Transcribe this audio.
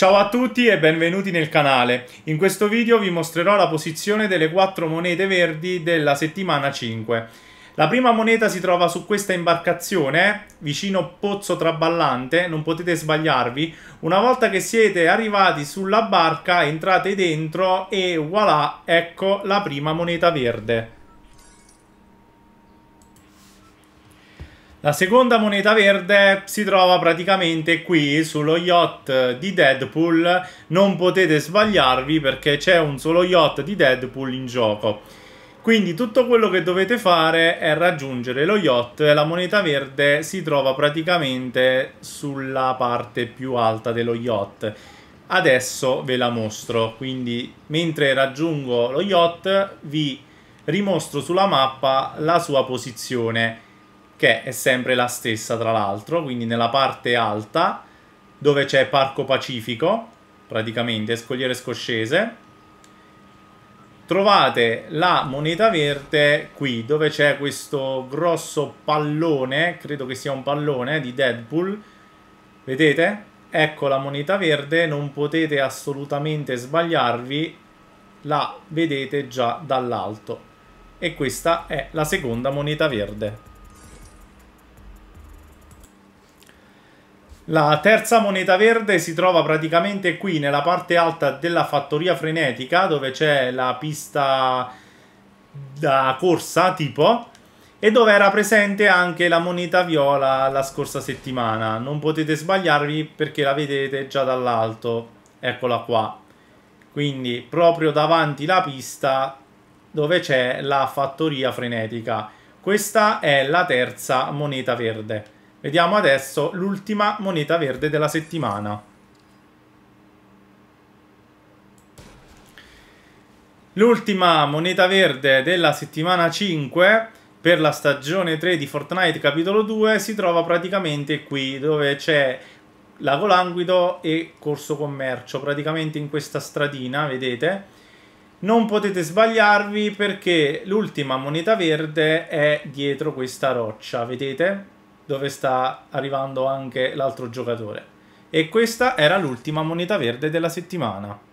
Ciao a tutti e benvenuti nel canale. In questo video vi mostrerò la posizione delle quattro monete verdi della settimana 5. La prima moneta si trova su questa imbarcazione, vicino Pozzo Traballante, non potete sbagliarvi. Una volta che siete arrivati sulla barca entrate dentro e voilà, ecco la prima moneta verde. La seconda moneta verde si trova praticamente qui sullo yacht di Deadpool, non potete sbagliarvi perché c'è un solo yacht di Deadpool in gioco. Quindi tutto quello che dovete fare è raggiungere lo yacht e la moneta verde si trova praticamente sulla parte più alta dello yacht. Adesso ve la mostro, quindi mentre raggiungo lo yacht vi rimostro sulla mappa la sua posizione che è sempre la stessa tra l'altro, quindi nella parte alta dove c'è Parco Pacifico, praticamente Scogliere Scoscese, trovate la moneta verde qui dove c'è questo grosso pallone, credo che sia un pallone di Deadpool, vedete? Ecco la moneta verde, non potete assolutamente sbagliarvi, la vedete già dall'alto. E questa è la seconda moneta verde. La terza moneta verde si trova praticamente qui, nella parte alta della fattoria frenetica, dove c'è la pista da corsa, tipo, e dove era presente anche la moneta viola la scorsa settimana. Non potete sbagliarvi perché la vedete già dall'alto. Eccola qua. Quindi proprio davanti la pista dove c'è la fattoria frenetica. Questa è la terza moneta verde. Vediamo adesso l'ultima moneta verde della settimana. L'ultima moneta verde della settimana 5 per la stagione 3 di Fortnite capitolo 2 si trova praticamente qui dove c'è Lago Languido e Corso Commercio, praticamente in questa stradina, vedete? Non potete sbagliarvi perché l'ultima moneta verde è dietro questa roccia, vedete? dove sta arrivando anche l'altro giocatore. E questa era l'ultima moneta verde della settimana.